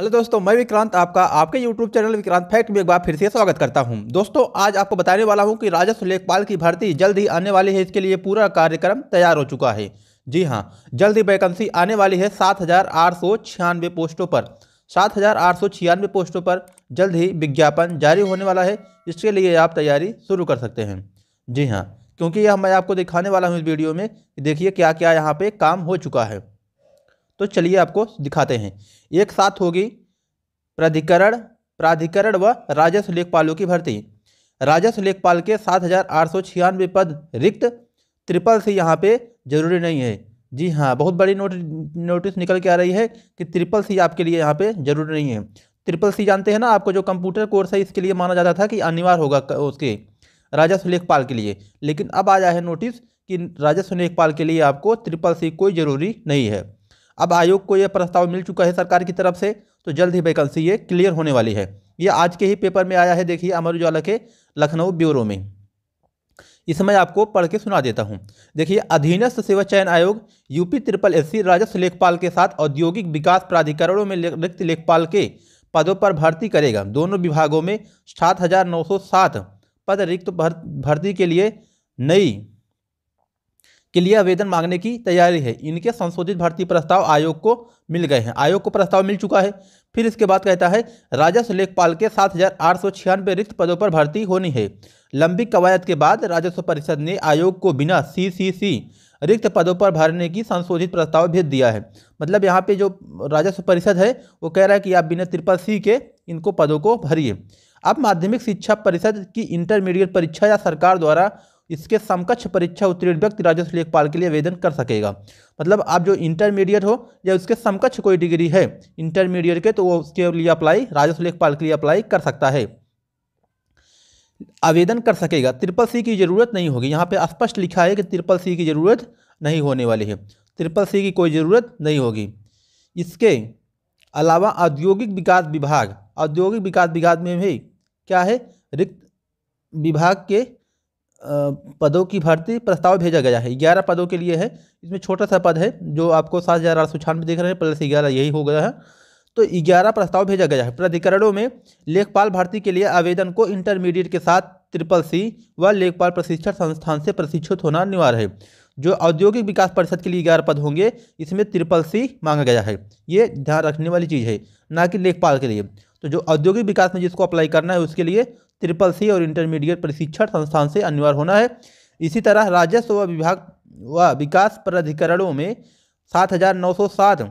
hello दोस्तों मैं विक्रांत आपका आपके यूट्यूब चैनल विक्रांत फैक्ट में एक बार फिर से स्वागत करता हूं दोस्तों आज आपको बताने वाला हूं कि राजस्व लेखपाल की भर्ती जल्द ही आने वाली है इसके लिए पूरा कार्यक्रम तैयार हो चुका है जी हां जल्द ही वैकेंसी आने वाली है सात पोस्टों पर सात पोस्टों पर जल्द ही विज्ञापन जारी होने वाला है इसके लिए आप तैयारी शुरू कर सकते हैं जी हाँ क्योंकि यह मैं आपको दिखाने वाला हूँ इस वीडियो में देखिए क्या क्या यहाँ पर काम हो चुका है तो चलिए आपको दिखाते हैं एक साथ होगी प्राधिकरण प्राधिकरण व राजस्व लेखपालों की भर्ती राजस्व लेखपाल के सात हज़ार आठ सौ छियानवे पद रिक्त ट्रिपल सी यहाँ पे जरूरी नहीं है जी हाँ बहुत बड़ी नोट नोटिस निकल के आ रही है कि ट्रिपल सी आपके लिए यहाँ पे जरूरी नहीं है ट्रिपल सी जानते हैं ना आपको जो कंप्यूटर कोर्स है इसके लिए माना जाता था कि अनिवार्य होगा उसके राजस्व लेखपाल के लिए लेकिन अब आया है नोटिस कि राजस्व लेखपाल के लिए आपको ट्रिपल सी कोई ज़रूरी नहीं है अब आयोग को यह प्रस्ताव मिल चुका है सरकार की तरफ से तो जल्द ही वैकेंसी ये क्लियर होने वाली है ये आज के ही पेपर में आया है देखिए अमर उजाला के लखनऊ ब्यूरो में इसमें आपको पढ़ के सुना देता हूँ देखिए अधीनस्थ सेवा चयन आयोग यूपी ट्रिपल एस राजस्व लेखपाल के साथ औद्योगिक विकास प्राधिकरणों में रिक्त लेखपाल के पदों पर भर्ती करेगा दोनों विभागों में सात हजार नौ सौ सात पद रिक्त भर्ती के लिए नई के लिए आवेदन मांगने की तैयारी है इनके संशोधित भर्ती प्रस्ताव आयोग को मिल गए हैं आयोग को प्रस्ताव मिल चुका है फिर इसके बाद कहता है राजस्व लेखपाल के सात हजार आठ सौ रिक्त पदों पर भर्ती होनी है लंबी कवायद के बाद राजस्व परिषद ने आयोग को बिना सी सी सी रिक्त पदों पर भरने की संशोधित प्रस्ताव भेज दिया है मतलब यहाँ पे जो राजस्व परिषद है वो कह रहा है कि आप बिना त्रिपल सी के इनको पदों को भरिए अब माध्यमिक शिक्षा परिषद की इंटरमीडिएट परीक्षा या सरकार द्वारा इसके समकक्ष परीक्षा उत्तीर्ण व्यक्ति राजस्व लेखपाल के लिए आवेदन कर सकेगा मतलब आप जो इंटरमीडिएट हो या उसके समकक्ष कोई डिग्री है इंटरमीडिएट के तो वो उसके लिए अप्लाई राजस्व लेखपाल के लिए अप्लाई कर सकता है आवेदन कर सकेगा ट्रिपल सी की ज़रूरत नहीं होगी यहाँ पे स्पष्ट लिखा है कि ट्रिपल सी की ज़रूरत नहीं होने वाली है त्रिपल सी की कोई ज़रूरत नहीं होगी इसके अलावा औद्योगिक विकास विभाग औद्योगिक विकास विभाग में भी क्या है रिक्त विभाग के पदों की भर्ती प्रस्ताव भेजा गया है ग्यारह पदों के लिए है इसमें छोटा सा पद है जो आपको सात हज़ार आठ सौ छियानवे देख रहे हैं प्लस ग्यारह यही हो गया है तो ग्यारह प्रस्ताव भेजा गया है प्राधिकरणों में लेखपाल भर्ती के लिए आवेदन को इंटरमीडिएट के साथ ट्रिपल सी व लेखपाल प्रशिक्षण संस्थान से प्रशिक्षित होना अनिवार्य है जो औद्योगिक विकास परिषद के लिए ग्यारह पद होंगे इसमें ट्रिपल सी मांगा गया है ये ध्यान रखने वाली चीज़ है ना कि लेखपाल के लिए तो जो औद्योगिक विकास में जिसको अप्लाई करना है उसके लिए ट्रिपल सी और इंटरमीडिएट प्रशिक्षण संस्थान से अनिवार्य होना है इसी तरह राजस्व व विभाग व विकास प्राधिकरणों में सात हज़ार नौ सौ सात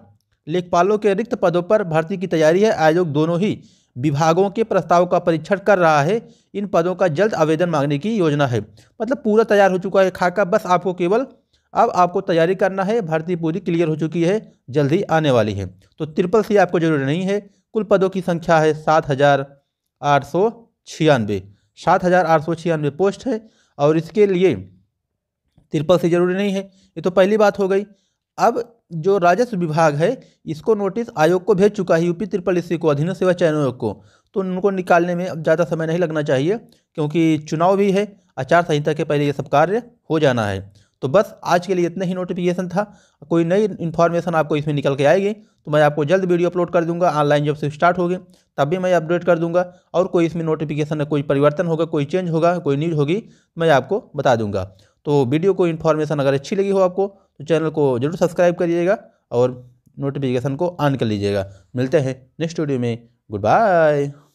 लेखपालों के रिक्त पदों पर भर्ती की तैयारी है आयोग दोनों ही विभागों के प्रस्ताव का परीक्षण कर रहा है इन पदों का जल्द आवेदन मांगने की योजना है मतलब पूरा तैयार हो चुका है खाका बस आपको केवल अब आपको तैयारी करना है भर्ती पूरी क्लियर हो चुकी है जल्दी आने वाली है तो ट्रिपल सी आपको जरूरी नहीं है कुल पदों की संख्या है सात हज़ार आठ सौ छियानवे सात हज़ार आठ सौ छियानवे पोस्ट है और इसके लिए ट्रिपल से जरूरी नहीं है ये तो पहली बात हो गई अब जो राजस्व विभाग है इसको नोटिस आयोग को भेज चुका है यूपी ट्रिपल एस को अधीन सेवा चयन आयोग को तो उनको निकालने में अब ज़्यादा समय नहीं लगना चाहिए क्योंकि चुनाव भी है आचार संहिता के पहले ये सब कार्य हो जाना है तो बस आज के लिए इतना ही नोटिफिकेशन था कोई नई इन्फॉर्मेशन आपको इसमें निकल के आएगी तो मैं आपको जल्द वीडियो अपलोड कर दूंगा ऑनलाइन जब से स्टार्ट होगी तब भी मैं अपडेट कर दूंगा और कोई इसमें नोटिफिकेशन कोई परिवर्तन होगा कोई चेंज होगा कोई न्यूज़ होगी मैं आपको बता दूंगा तो वीडियो को इन्फॉर्मेशन अगर अच्छी लगी हो आपको तो चैनल को जरूर सब्सक्राइब करिएगा और नोटिफिकेशन को ऑन कर लीजिएगा मिलते हैं नेक्स्ट वीडियो में गुड बाय